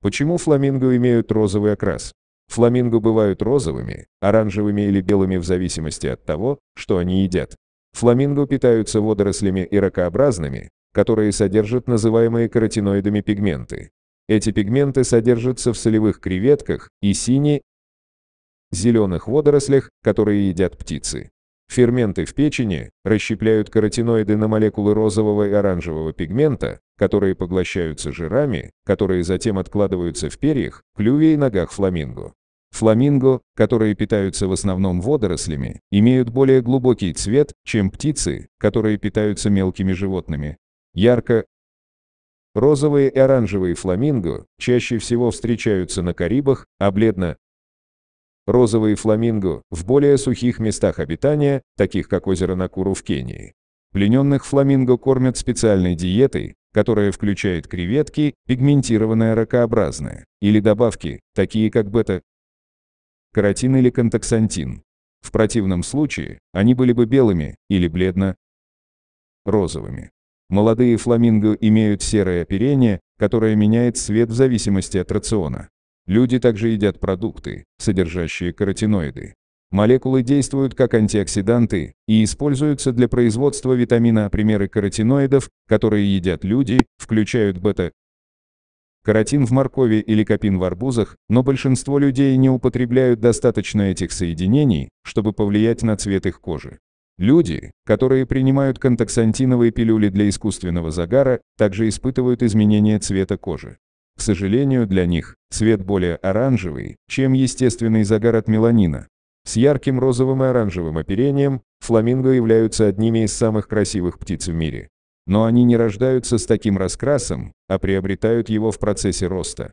Почему фламинго имеют розовый окрас? Фламинго бывают розовыми, оранжевыми или белыми в зависимости от того, что они едят. Фламинго питаются водорослями и ракообразными, которые содержат называемые каротиноидами пигменты. Эти пигменты содержатся в солевых креветках и сине зеленых водорослях, которые едят птицы. Ферменты в печени расщепляют каротиноиды на молекулы розового и оранжевого пигмента, которые поглощаются жирами, которые затем откладываются в перьях, клюве и ногах фламинго. Фламинго, которые питаются в основном водорослями, имеют более глубокий цвет, чем птицы, которые питаются мелкими животными. Ярко розовые и оранжевые фламинго чаще всего встречаются на Карибах, а бледно розовые фламинго в более сухих местах обитания, таких как озеро Накуру в Кении. Плененных фламинго кормят специальной диетой, которая включает креветки, пигментированное ракообразное, или добавки, такие как бета-каротин или контаксантин. В противном случае, они были бы белыми или бледно-розовыми. Молодые фламинго имеют серое оперение, которое меняет цвет в зависимости от рациона. Люди также едят продукты, содержащие каротиноиды. Молекулы действуют как антиоксиданты и используются для производства витамина, а примеры каротиноидов, которые едят люди, включают бета каротин в моркови или копин в арбузах, но большинство людей не употребляют достаточно этих соединений, чтобы повлиять на цвет их кожи. Люди, которые принимают контаксантиновые пилюли для искусственного загара, также испытывают изменения цвета кожи. К сожалению для них, цвет более оранжевый, чем естественный загар от меланина, с ярким розовым и оранжевым оперением, фламинго являются одними из самых красивых птиц в мире. Но они не рождаются с таким раскрасом, а приобретают его в процессе роста.